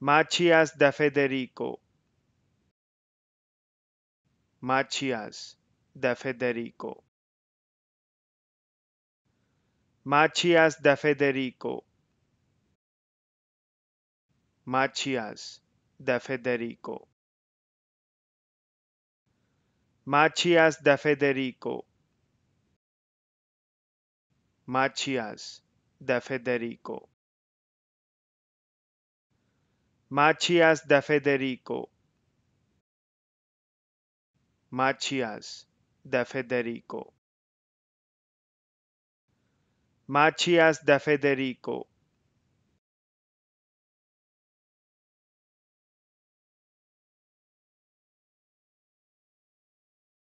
Machias de Federico. Machias de Federico. Machias de Federico. Machias de Federico. Machias de Federico. Machias da Federico. Machias de Federico. Machias de Federico. Machias de Federico.